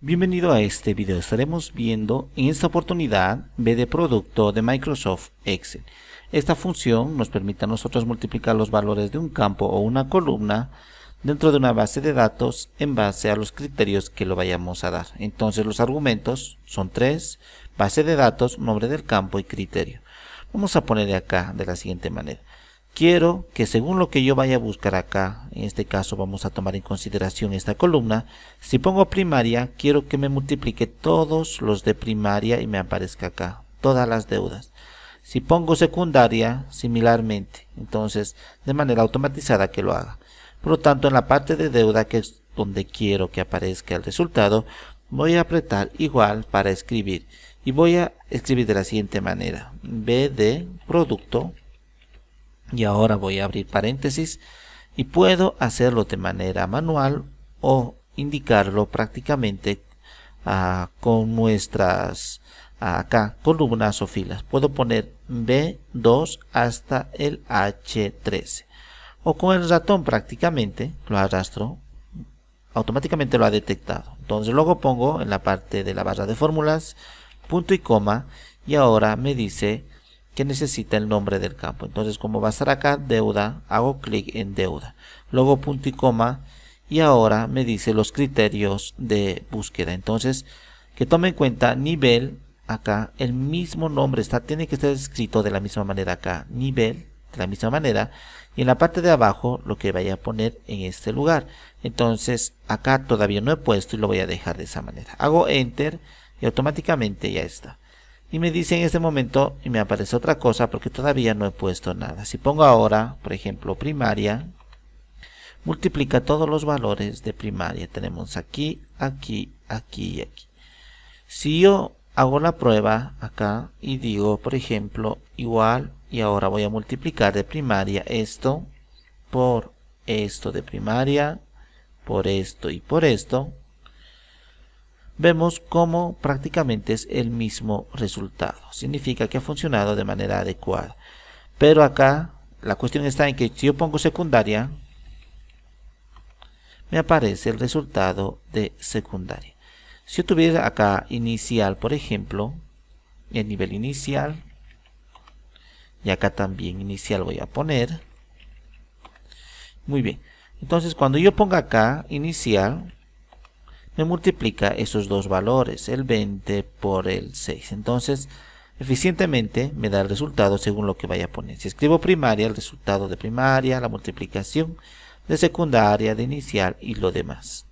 Bienvenido a este video, estaremos viendo en esta oportunidad B de producto de Microsoft Excel. Esta función nos permite a nosotros multiplicar los valores de un campo o una columna dentro de una base de datos en base a los criterios que lo vayamos a dar. Entonces los argumentos son tres, base de datos, nombre del campo y criterio. Vamos a ponerle acá de la siguiente manera quiero que según lo que yo vaya a buscar acá, en este caso vamos a tomar en consideración esta columna, si pongo primaria, quiero que me multiplique todos los de primaria y me aparezca acá, todas las deudas. Si pongo secundaria, similarmente, entonces de manera automatizada que lo haga. Por lo tanto, en la parte de deuda, que es donde quiero que aparezca el resultado, voy a apretar igual para escribir. Y voy a escribir de la siguiente manera, BD producto y ahora voy a abrir paréntesis y puedo hacerlo de manera manual o indicarlo prácticamente ah, con nuestras ah, acá columnas o filas. Puedo poner B2 hasta el H13 o con el ratón prácticamente lo arrastro automáticamente lo ha detectado. Entonces luego pongo en la parte de la barra de fórmulas punto y coma y ahora me dice que necesita el nombre del campo. Entonces, como va a estar acá, deuda, hago clic en deuda. Luego punto y coma y ahora me dice los criterios de búsqueda. Entonces, que tome en cuenta nivel, acá el mismo nombre está, tiene que estar escrito de la misma manera acá, nivel, de la misma manera, y en la parte de abajo lo que vaya a poner en este lugar. Entonces, acá todavía no he puesto y lo voy a dejar de esa manera. Hago enter y automáticamente ya está. Y me dice en este momento, y me aparece otra cosa porque todavía no he puesto nada. Si pongo ahora, por ejemplo, primaria, multiplica todos los valores de primaria. Tenemos aquí, aquí, aquí y aquí. Si yo hago la prueba acá y digo, por ejemplo, igual, y ahora voy a multiplicar de primaria esto por esto de primaria, por esto y por esto, vemos cómo prácticamente es el mismo resultado. Significa que ha funcionado de manera adecuada. Pero acá la cuestión está en que si yo pongo secundaria, me aparece el resultado de secundaria. Si yo tuviera acá inicial, por ejemplo, el nivel inicial, y acá también inicial voy a poner. Muy bien. Entonces, cuando yo ponga acá inicial, me multiplica esos dos valores, el 20 por el 6. Entonces, eficientemente me da el resultado según lo que vaya a poner. Si escribo primaria, el resultado de primaria, la multiplicación de secundaria, de inicial y lo demás.